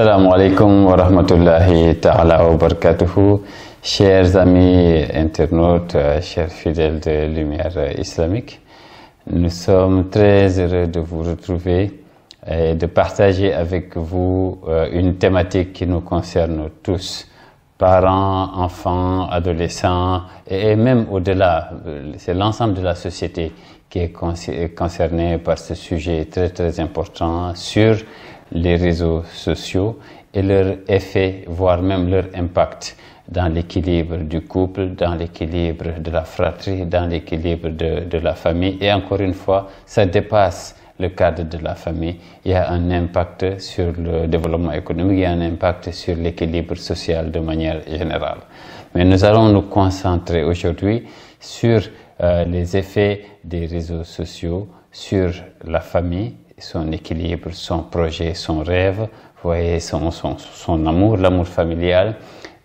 Salam alaikum wa rahmatullahi ta'ala wa barakatuhu. Chers amis internautes, euh, chers fidèles de Lumière islamique, nous sommes très heureux de vous retrouver et de partager avec vous euh, une thématique qui nous concerne tous, parents, enfants, adolescents et même au-delà. Euh, c'est l'ensemble de la société qui est concernée par ce sujet très très important sur les réseaux sociaux et leur effet, voire même leur impact dans l'équilibre du couple, dans l'équilibre de la fratrie, dans l'équilibre de, la famille. Et encore une fois, ça dépasse le cadre de la famille. Il y a un impact sur le développement économique, il y a un impact sur l'équilibre social de manière générale. Mais nous allons nous concentrer aujourd'hui sur euh, les effets des réseaux sociaux sur la famille, son équilibre, son projet, son rêve, voyez, son, son, son amour, l'amour familial,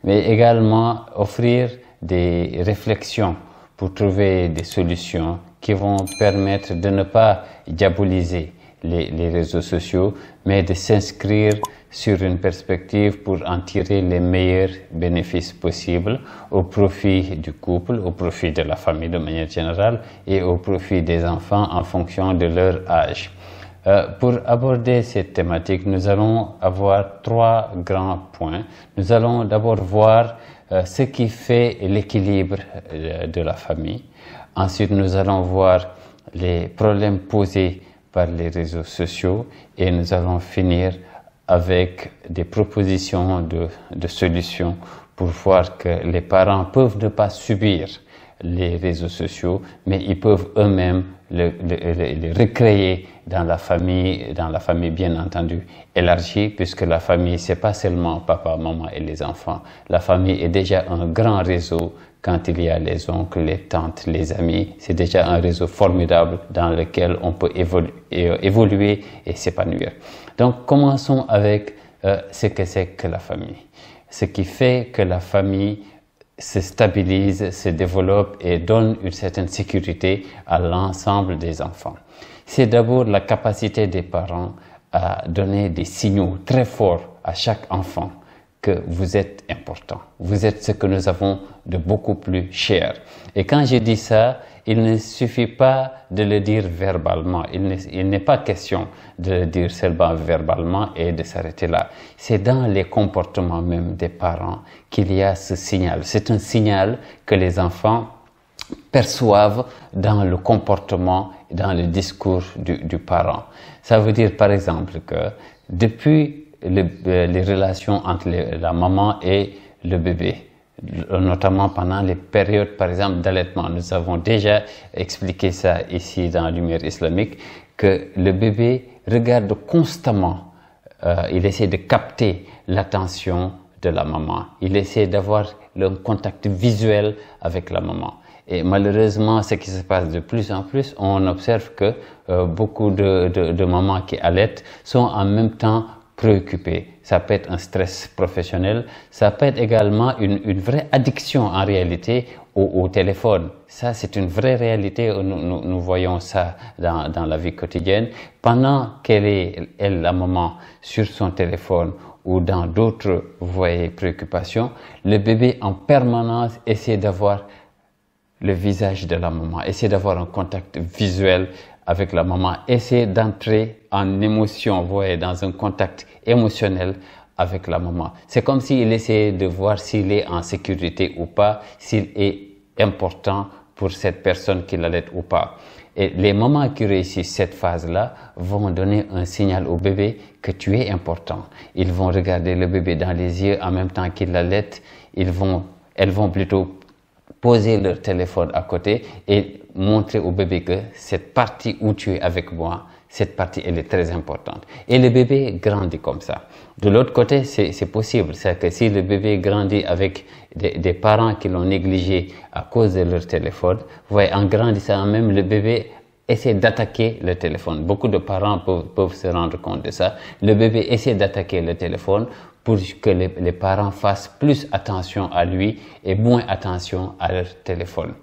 mais également offrir des réflexions pour trouver des solutions qui vont permettre de ne pas diaboliser les, les réseaux sociaux, mais de s'inscrire sur une perspective pour en tirer les meilleurs bénéfices possibles au profit du couple, au profit de la famille de manière générale et au profit des enfants en fonction de leur âge. Euh, pour aborder cette thématique, nous allons avoir trois grands points. Nous allons d'abord voir euh, ce qui fait l'équilibre euh, de la famille. Ensuite, nous allons voir les problèmes posés par les réseaux sociaux et nous allons finir avec des propositions de, de solutions pour voir que les parents peuvent ne pas subir les réseaux sociaux, mais ils peuvent eux-mêmes les le, recréer dans la famille, dans la famille bien entendu élargie, puisque la famille, c'est pas seulement papa, maman et les enfants. La famille est déjà un grand réseau quand il y a les oncles, les tantes, les amis. C'est déjà un réseau formidable dans lequel on peut évoluer et s'épanouir. Donc commençons avec euh, ce que c'est que la famille. Ce qui fait que la famille se stabilise, se développe et donne une certaine sécurité à l'ensemble des enfants. C'est d'abord la capacité des parents à donner des signaux très forts à chaque enfant que vous êtes important. Vous êtes ce que nous avons de beaucoup plus cher. Et quand je dis ça, il ne suffit pas de le dire verbalement. Il n'est pas question de le dire seulement verbalement et de s'arrêter là. C'est dans les comportements même des parents qu'il y a ce signal. C'est un signal que les enfants perçoivent dans le comportement, dans le discours du, parent. Ça veut dire par exemple que depuis euh, les relations entre la maman et le bébé, euh, notamment pendant les périodes, par exemple, d'allaitement. Nous avons déjà expliqué ça ici dans la Lumière islamique, que le bébé regarde constamment, euh, il essaie de capter l'attention de la maman, il essaie d'avoir le contact visuel avec la maman. Et malheureusement, ce qui se passe de plus en plus, on observe que euh, beaucoup de, de mamans qui allaitent sont en même temps ça peut être un stress professionnel, ça peut être également une, une vraie addiction en réalité au, au téléphone. Ça, c'est une vraie réalité. Nous, nous, nous voyons ça dans, dans, la vie quotidienne. Pendant qu'elle est, elle, la maman, sur son téléphone ou dans d'autres, préoccupations, le bébé en permanence essaie d'avoir le visage de la maman, essaie d'avoir un contact visuel avec la maman, essayer d'entrer en émotion, vous voyez, dans un contact émotionnel avec la maman. C'est comme s'il essayait de voir s'il est en sécurité ou pas, s'il est important pour cette personne qui l'allait ou pas. Et les mamans qui réussissent cette phase-là vont donner un signal au bébé que tu es important. Ils vont regarder le bébé dans les yeux en même temps qu'il l'allait. Ils vont, elles vont plutôt poser leur téléphone à côté et montrer au bébé que cette partie où tu es avec moi, cette partie, elle est très importante. Et le bébé grandit comme ça. De l'autre côté, c'est possible. C'est à dire que si le bébé grandit avec des, parents qui l'ont négligé à cause de leur téléphone, vous voyez, en grandissant même, le bébé essaie d'attaquer le téléphone. Beaucoup de parents peuvent, se rendre compte de ça. Le bébé essaie d'attaquer le téléphone pour que les parents fassent plus attention à lui et moins attention à leur téléphone.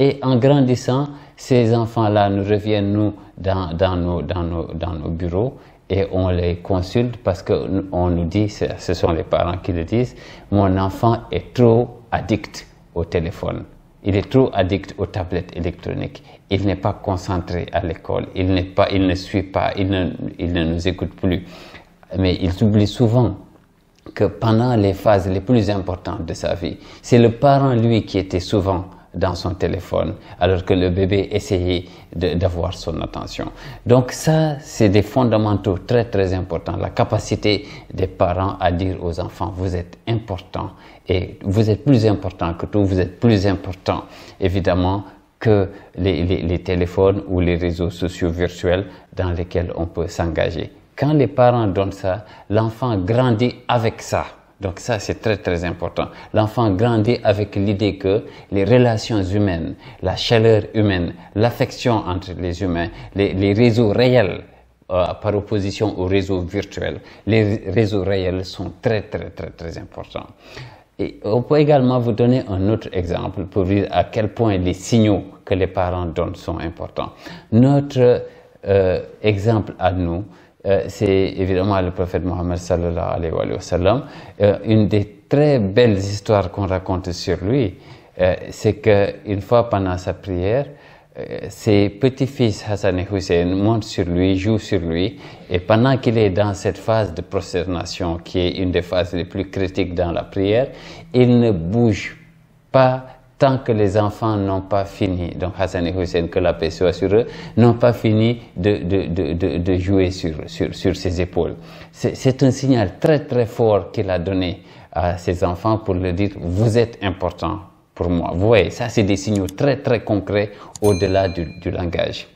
Et en grandissant, ces enfants-là nous reviennent, nous, dans, dans, nos, dans, nos, dans nos bureaux et on les consulte parce qu'on nous dit, ce sont les parents qui le disent, mon enfant est trop addict au téléphone. Il est trop addict aux tablettes électroniques. Il n'est pas concentré à l'école. Il, n'est pas, il ne suit pas. Il ne, il ne nous écoute plus. Mais il oublie souvent que pendant les phases les plus importantes de sa vie, c'est le parent, lui, qui était souvent dans son téléphone alors que le bébé essayait d'avoir son attention. Donc ça, c'est des fondamentaux très très importants. La capacité des parents à dire aux enfants, vous êtes important et vous êtes plus important que tout, vous êtes plus important évidemment que les, les téléphones ou les réseaux sociaux virtuels dans lesquels on peut s'engager. Quand les parents donnent ça, l'enfant grandit avec ça. Donc ça, c'est très très important. L'enfant grandit avec l'idée que les relations humaines, la chaleur humaine, l'affection entre les humains, les, réseaux réels, euh, par opposition aux réseaux virtuels, les réseaux réels sont très très très très importants. Et on peut également vous donner un autre exemple pour dire à quel point les signaux que les parents donnent sont importants. Notre euh, exemple à nous, euh, c'est évidemment le prophète Mohammed sallallahu alayhi wa sallam. Euh, une des très belles histoires qu'on raconte sur lui, euh, c'est qu'une fois pendant sa prière, ses petits-fils Hassan et Hussein montent sur lui, jouent sur lui, et pendant qu'il est dans cette phase de prosternation, qui est une des phases les plus critiques dans la prière, il ne bouge pas tant que les enfants n'ont pas fini, donc Hassan et Hussein, que la paix soit sur eux, n'ont pas fini de, de, de, de jouer sur, sur, sur, ses épaules. C'est un signal très très fort qu'il a donné à ses enfants pour leur dire, vous êtes importants pour moi. Vous voyez, ça c'est des signaux très très concrets au-delà du, du langage.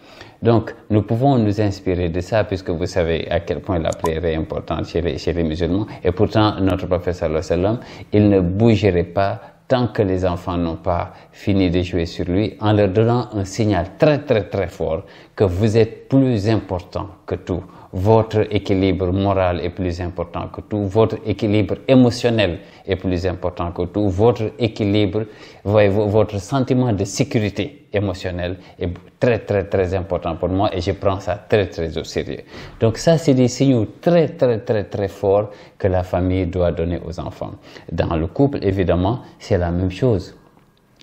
Donc, nous pouvons nous inspirer de ça, puisque vous savez à quel point la prière est importante chez les, musulmans. Et pourtant, notre prophète, sallam, il ne bougerait pas tant que les enfants n'ont pas fini de jouer sur lui, en leur donnant un signal très très très fort que vous êtes plus important que tout votre équilibre moral est plus important que tout, votre équilibre émotionnel est plus important que tout, votre équilibre, votre sentiment de sécurité émotionnelle est très très très important pour moi et je prends ça très très au sérieux. Donc ça, c'est des signaux très très très très forts que la famille doit donner aux enfants. Dans le couple, évidemment, c'est la même chose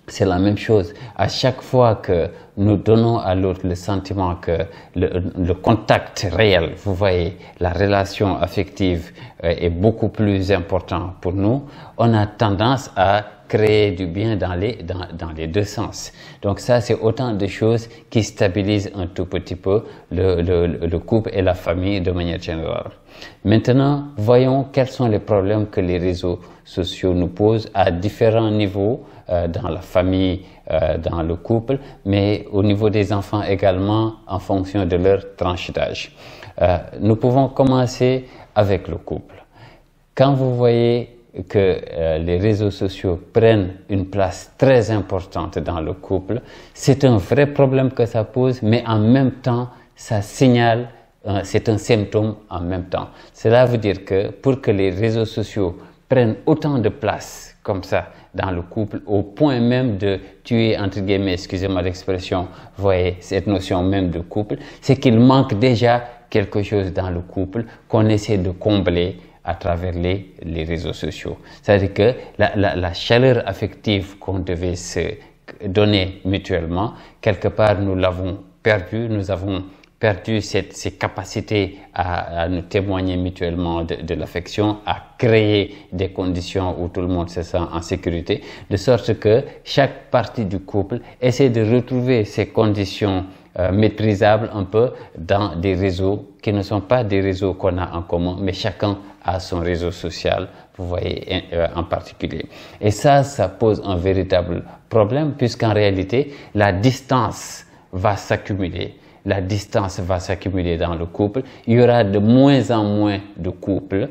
c'est la même chose. À chaque fois que nous donnons à l'autre le sentiment que le, contact réel, vous voyez, la relation affective euh, est beaucoup plus importante pour nous, on a tendance à créer du bien dans les, dans, dans les deux sens. Donc ça, c'est autant de choses qui stabilisent un tout petit peu le, le, couple et la famille de manière générale. Maintenant, voyons quels sont les problèmes que les réseaux sociaux nous posent à différents niveaux, euh, dans la famille, euh, dans le couple, mais au niveau des enfants également en fonction de leur tranche d'âge. Euh, nous pouvons commencer avec le couple. Quand vous voyez que euh, les réseaux sociaux prennent une place très importante dans le couple. C'est un vrai problème que ça pose, mais en même temps, ça signale, euh, c'est un symptôme en même temps. Cela veut dire que pour que les réseaux sociaux prennent autant de place comme ça dans le couple, au point même de tuer, entre guillemets, excusez-moi l'expression, voyez, cette notion même de couple, c'est qu'il manque déjà quelque chose dans le couple qu'on essaie de combler à travers les, les réseaux sociaux. C'est-à-dire que la, la, chaleur affective qu'on devait se donner mutuellement, quelque part nous l'avons perdue, nous avons perdu cette, ces capacités à, à, nous témoigner mutuellement de l'affection, à créer des conditions où tout le monde se sent en sécurité, de sorte que chaque partie du couple essaie de retrouver ces conditions euh, maîtrisable un peu dans des réseaux qui ne sont pas des réseaux qu'on a en commun, mais chacun a son réseau social, vous voyez, euh, en particulier. Et ça, ça pose un véritable problème puisqu'en réalité, la distance va s'accumuler la distance va s'accumuler dans le couple, il y aura de moins en moins de couples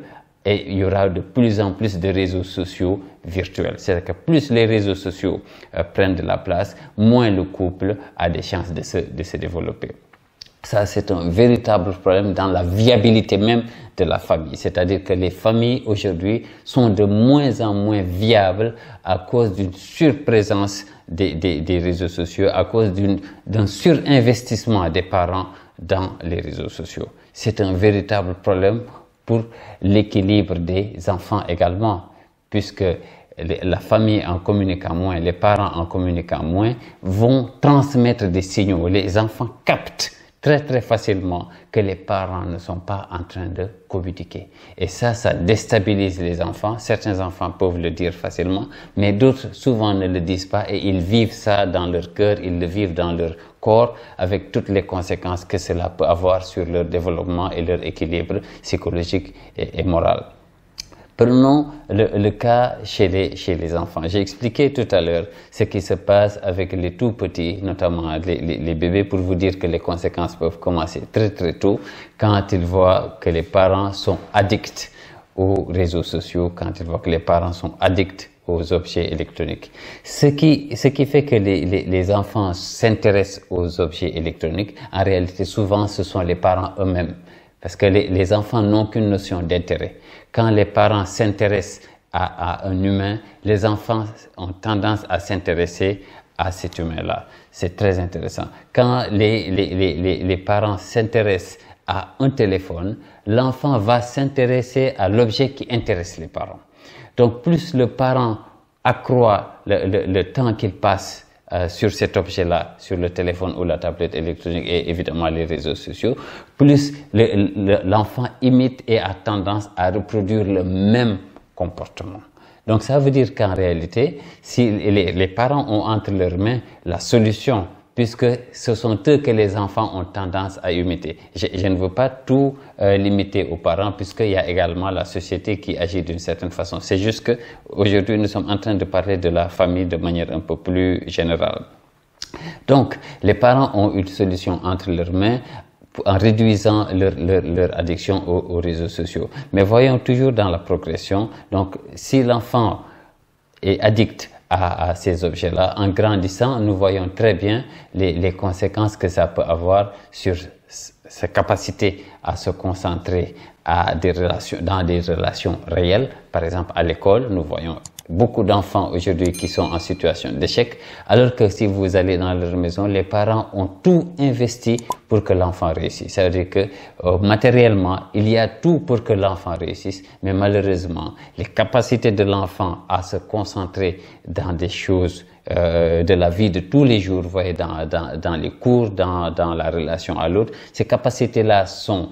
et il y aura de plus en plus de réseaux sociaux virtuels. C'est-à-dire que plus les réseaux sociaux euh, prennent de la place, moins le couple a des chances de se, de se développer. Ça, c'est un véritable problème dans la viabilité même de la famille. C'est-à-dire que les familles aujourd'hui sont de moins en moins viables à cause d'une surprésence des, des, des, réseaux sociaux, à cause d'un surinvestissement des parents dans les réseaux sociaux. C'est un véritable problème pour l'équilibre des enfants également, puisque la famille en communiquant moins, les parents en communiquant moins, vont transmettre des signaux. Les enfants captent très très facilement que les parents ne sont pas en train de communiquer. Et ça, ça déstabilise les enfants. Certains enfants peuvent le dire facilement, mais d'autres souvent ne le disent pas et ils vivent ça dans leur cœur, ils le vivent dans leur corps avec toutes les conséquences que cela peut avoir sur leur développement et leur équilibre psychologique et, moral. Prenons le, cas chez les, chez les enfants. J'ai expliqué tout à l'heure ce qui se passe avec les tout petits, notamment les, bébés, pour vous dire que les conséquences peuvent commencer très très tôt quand ils voient que les parents sont addicts aux réseaux sociaux, quand ils voient que les parents sont addicts aux objets électroniques. Ce qui, ce qui fait que les, les, enfants s'intéressent aux objets électroniques, en réalité, souvent, ce sont les parents eux-mêmes. Parce que les, les enfants n'ont qu'une notion d'intérêt. Quand les parents s'intéressent à, à, un humain, les enfants ont tendance à s'intéresser à cet humain-là. C'est très intéressant. Quand les, les, les parents s'intéressent à un téléphone, l'enfant va s'intéresser à l'objet qui intéresse les parents. Donc plus le parent accroît le, temps qu'il passe euh, sur cet objet-là, sur le téléphone ou la tablette électronique et évidemment les réseaux sociaux, plus l'enfant imite et a tendance à reproduire le même comportement. Donc ça veut dire qu'en réalité, si les parents ont entre leurs mains la solution puisque ce sont eux que les enfants ont tendance à imiter. Je, ne veux pas tout euh, limiter aux parents, puisqu'il y a également la société qui agit d'une certaine façon. C'est juste que aujourd'hui, nous sommes en train de parler de la famille de manière un peu plus générale. Donc, les parents ont une solution entre leurs mains en réduisant leur, addiction aux, aux, réseaux sociaux. Mais voyons toujours dans la progression, donc si l'enfant est addict à, ces objets-là. En grandissant, nous voyons très bien les, les conséquences que ça peut avoir sur sa capacité à se concentrer à des relations, dans des relations réelles, par exemple à l'école, nous voyons beaucoup d'enfants aujourd'hui qui sont en situation d'échec, alors que si vous allez dans leur maison, les parents ont tout investi pour que l'enfant réussisse. c'est à dire que euh, matériellement, il y a tout pour que l'enfant réussisse, mais malheureusement, les capacités de l'enfant à se concentrer dans des choses euh, de la vie de tous les jours, vous voyez, dans, dans, dans les cours, dans, dans la relation à l'autre, ces capacités-là sont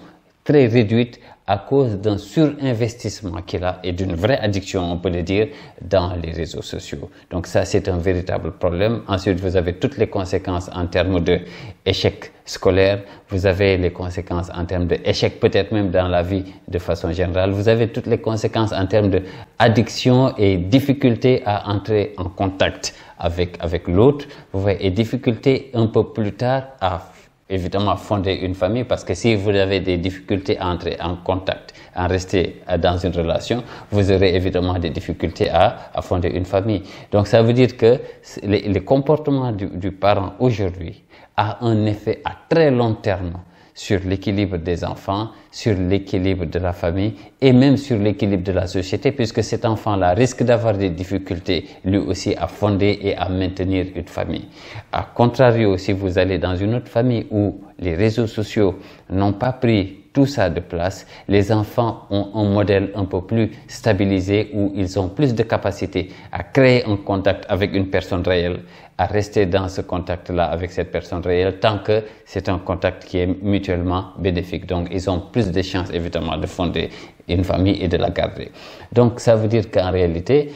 très réduite à cause d'un surinvestissement qu'il a et d'une vraie addiction, on peut le dire, dans les réseaux sociaux. Donc ça, c'est un véritable problème. Ensuite, vous avez toutes les conséquences en termes d'échec scolaire vous avez les conséquences en termes d'échec peut-être même dans la vie de façon générale, vous avez toutes les conséquences en termes d'addiction et difficulté à entrer en contact avec, avec l'autre, vous voyez, et difficulté un peu plus tard à évidemment fonder une famille parce que si vous avez des difficultés à entrer en contact, à rester euh, dans une relation, vous aurez évidemment des difficultés à, fonder une famille. Donc ça veut dire que le comportement du parent aujourd'hui a un effet à très long terme sur l'équilibre des enfants, sur l'équilibre de la famille et même sur l'équilibre de la société, puisque cet enfant-là risque d'avoir des difficultés lui aussi à fonder et à maintenir une famille. À contrario, si vous allez dans une autre famille où les réseaux sociaux n'ont pas pris tout ça de place. Les enfants ont un modèle un peu plus stabilisé où ils ont plus de capacité à créer un contact avec une personne réelle, à rester dans ce contact-là avec cette personne réelle tant que c'est un contact qui est mutuellement bénéfique. Donc, ils ont plus de chances, évidemment, de fonder une famille et de la garder. Donc, ça veut dire qu'en réalité,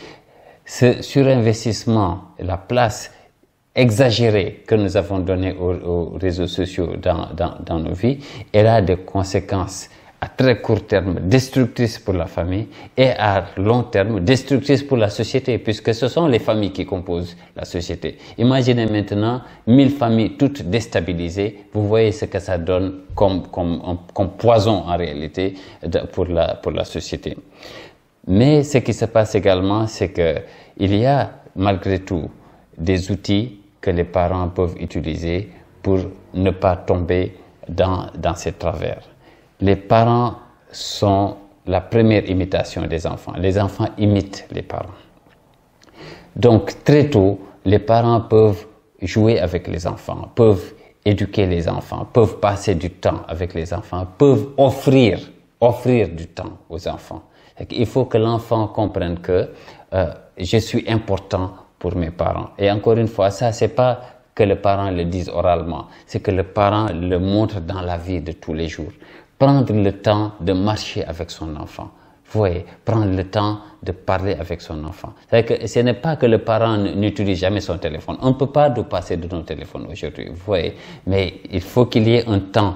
ce surinvestissement, la place exagérée que nous avons donnée aux, réseaux sociaux dans, dans, nos vies, elle a des conséquences à très court terme destructrices pour la famille et à long terme destructrices pour la société, puisque ce sont les familles qui composent la société. Imaginez maintenant 1000 familles toutes déstabilisées, vous voyez ce que ça donne comme, comme, poison en réalité pour la, pour la société. Mais ce qui se passe également, c'est qu'il y a malgré tout des outils que les parents peuvent utiliser pour ne pas tomber dans, dans ces travers. Les parents sont la première imitation des enfants. Les enfants imitent les parents. Donc très tôt, les parents peuvent jouer avec les enfants, peuvent éduquer les enfants, peuvent passer du temps avec les enfants, peuvent offrir, offrir du temps aux enfants. Il faut que l'enfant comprenne que euh, je suis important pour mes parents. Et encore une fois, ça, c'est pas que le parent le dise oralement, c'est que le parent le montre dans la vie de tous les jours. Prendre le temps de marcher avec son enfant. Vous voyez, prendre le temps de parler avec son enfant. Que ce n'est pas que le parent n'utilise jamais son téléphone. On ne peut pas nous passer de nos téléphones aujourd'hui, vous voyez. Mais il faut qu'il y ait un temps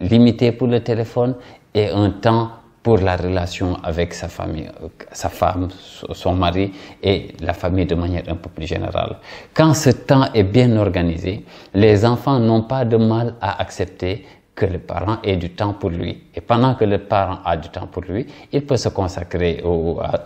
limité pour le téléphone et un temps pour la relation avec sa famille, sa femme, son mari et la famille de manière un peu plus générale. Quand ce temps est bien organisé, les enfants n'ont pas de mal à accepter que le parent ait du temps pour lui. Et pendant que le parent a du temps pour lui, il peut se consacrer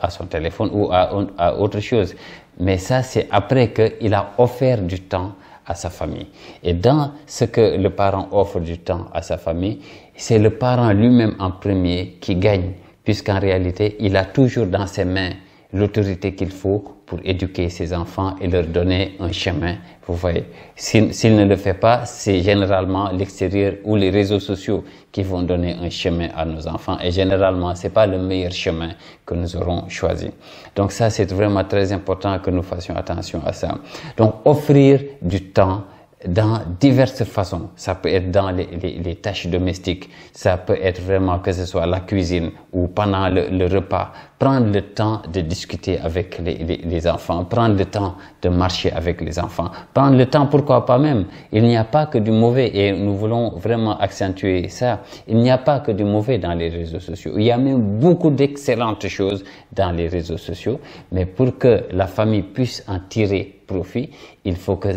à, son téléphone ou à, à autre chose. Mais ça, c'est après qu'il a offert du temps à sa famille. Et dans ce que le parent offre du temps à sa famille, c'est le parent lui-même en premier qui gagne, puisqu'en réalité, il a toujours dans ses mains l'autorité qu'il faut pour éduquer ses enfants et leur donner un chemin. Vous voyez, s'il ne le fait pas, c'est généralement l'extérieur ou les réseaux sociaux qui vont donner un chemin à nos enfants. Et généralement, ce n'est pas le meilleur chemin que nous aurons choisi. Donc ça, c'est vraiment très important que nous fassions attention à ça. Donc, offrir du temps dans diverses façons. Ça peut être dans les, les, tâches domestiques, ça peut être vraiment que ce soit la cuisine ou pendant le, le repas. Prendre le temps de discuter avec les, les, enfants, prendre le temps de marcher avec les enfants, prendre le temps, pourquoi pas même. Il n'y a pas que du mauvais et nous voulons vraiment accentuer ça. Il n'y a pas que du mauvais dans les réseaux sociaux. Il y a même beaucoup d'excellentes choses dans les réseaux sociaux, mais pour que la famille puisse en tirer il faut que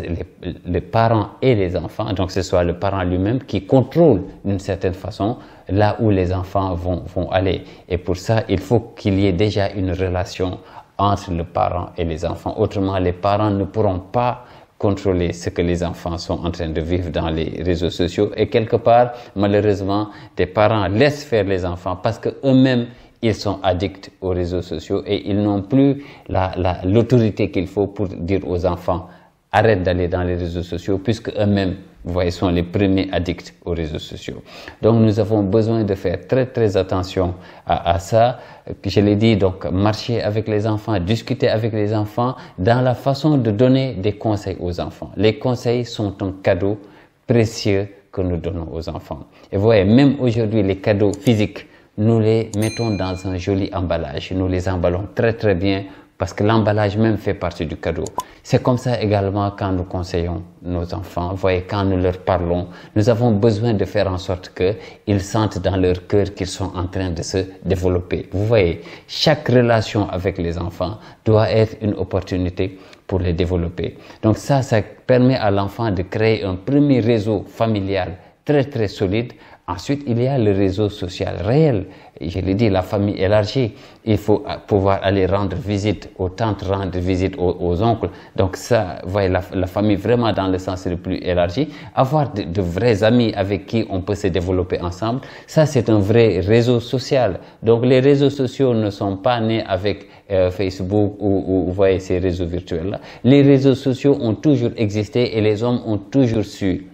les, parents et les enfants, donc ce soit le parent lui-même qui contrôle d'une certaine façon là où les enfants vont, vont aller. Et pour ça, il faut qu'il y ait déjà une relation entre le parent et les enfants. Autrement, les parents ne pourront pas contrôler ce que les enfants sont en train de vivre dans les réseaux sociaux. Et quelque part, malheureusement, des parents laissent faire les enfants parce que eux-mêmes, ils sont addicts aux réseaux sociaux et ils n'ont plus l'autorité la, l'autorité qu'il faut pour dire aux enfants arrête d'aller dans les réseaux sociaux puisque eux-mêmes, vous voyez, sont les premiers addicts aux réseaux sociaux. Donc nous avons besoin de faire très très attention à, à ça. Je l'ai dit, donc marcher avec les enfants, discuter avec les enfants dans la façon de donner des conseils aux enfants. Les conseils sont un cadeau précieux que nous donnons aux enfants. Et vous voyez, même aujourd'hui, les cadeaux physiques nous les mettons dans un joli emballage. Nous les emballons très très bien parce que l'emballage même fait partie du cadeau. C'est comme ça également quand nous conseillons nos enfants. Vous voyez, quand nous leur parlons, nous avons besoin de faire en sorte qu'ils sentent dans leur cœur qu'ils sont en train de se développer. Vous voyez, chaque relation avec les enfants doit être une opportunité pour les développer. Donc ça, ça permet à l'enfant de créer un premier réseau familial très très solide Ensuite, il y a le réseau social réel. Je l'ai dit, la famille élargie. Il faut pouvoir aller rendre visite aux tantes, rendre visite aux, oncles. Donc ça, voyez, la, famille vraiment dans le sens le plus élargi. Avoir de, vrais amis avec qui on peut se développer ensemble, ça c'est un vrai réseau social. Donc les réseaux sociaux ne sont pas nés avec euh, Facebook ou, ou, voyez, ces réseaux virtuels-là. Les réseaux sociaux ont toujours existé et les hommes ont toujours su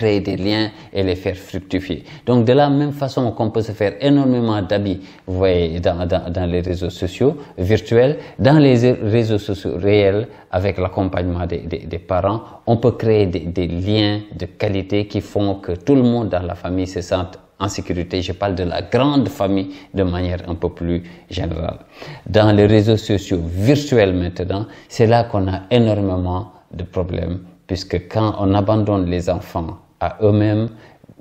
créer des liens et les faire fructifier. Donc de la même façon qu'on peut se faire énormément d'habits, vous voyez, dans, dans, les réseaux sociaux virtuels, dans les réseaux sociaux réels, avec l'accompagnement des, des, parents, on peut créer des liens de qualité qui font que tout le monde dans la famille se sente en sécurité. Je parle de la grande famille de manière un peu plus générale. Dans les réseaux sociaux virtuels maintenant, c'est là qu'on a énormément de problèmes puisque quand on abandonne les enfants à eux-mêmes,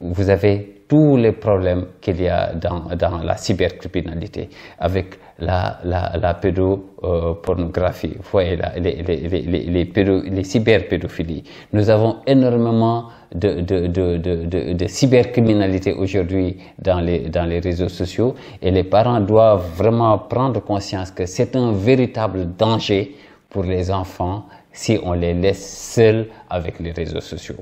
vous avez tous les problèmes qu'il y a dans, dans la cybercriminalité, avec la, la, la pédopornographie, vous voyez, les, les, les, les, cyberpédophilies. Nous avons énormément de, de, de, de cybercriminalité aujourd'hui dans les, dans les réseaux sociaux et les parents doivent vraiment prendre conscience que c'est un véritable danger pour les enfants si on les laisse seuls avec les réseaux sociaux.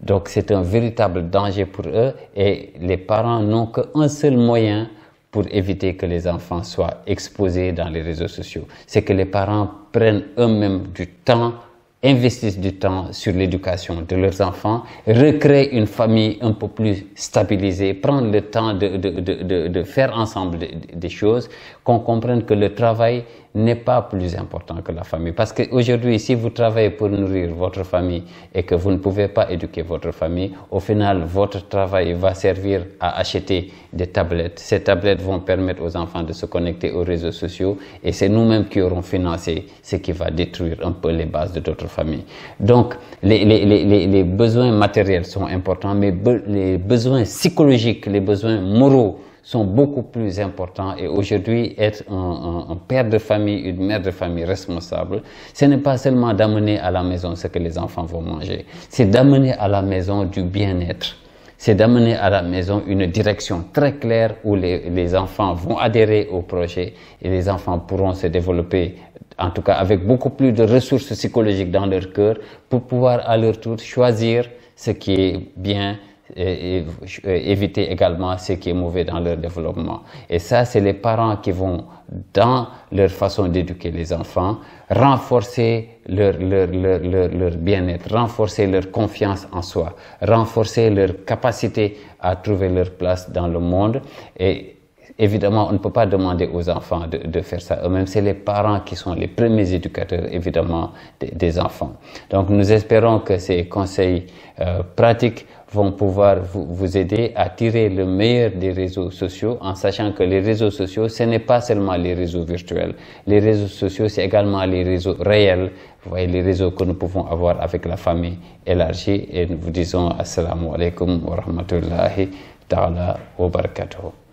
Donc c'est un véritable danger pour eux et les parents n'ont qu'un seul moyen pour éviter que les enfants soient exposés dans les réseaux sociaux. C'est que les parents prennent eux-mêmes du temps, investissent du temps sur l'éducation de leurs enfants, recréent une famille un peu plus stabilisée, prennent le temps de faire ensemble des choses qu'on comprenne que le travail n'est pas plus important que la famille. Parce qu'aujourd'hui, si vous travaillez pour nourrir votre famille et que vous ne pouvez pas éduquer votre famille, au final, votre travail va servir à acheter des tablettes. Ces tablettes vont permettre aux enfants de se connecter aux réseaux sociaux et c'est nous-mêmes qui aurons financé ce qui va détruire un peu les bases de notre famille. Donc, les, besoins matériels sont importants, mais les besoins psychologiques, les besoins moraux, sont beaucoup plus importants et aujourd'hui être un, père de famille, une mère de famille responsable, ce n'est pas seulement d'amener à la maison ce que les enfants vont manger, c'est d'amener à la maison du bien-être c'est d'amener à la maison une direction très claire où les, les, enfants vont adhérer au projet et les enfants pourront se développer, en tout cas avec beaucoup plus de ressources psychologiques dans leur cœur, pour pouvoir à leur tour choisir ce qui est bien, et, éviter également ce qui est mauvais dans leur développement. Et ça, c'est les parents qui vont, dans leur façon d'éduquer les enfants, renforcer leur, leur, leur, leur, bien-être, renforcer leur confiance en soi, renforcer leur capacité à trouver leur place dans le monde et évidemment, on ne peut pas demander aux enfants de, faire ça eux-mêmes. C'est les parents qui sont les premiers éducateurs, évidemment, des, enfants. Donc, nous espérons que ces conseils euh, pratiques vont pouvoir vous, aider à tirer le meilleur des réseaux sociaux en sachant que les réseaux sociaux, ce n'est pas seulement les réseaux virtuels. Les réseaux sociaux, c'est également les réseaux réels, voyez, les réseaux que nous pouvons avoir avec la famille élargie. Et nous vous disons Assalamu alaikum wa rahmatullahi ta'ala wa barakatuh.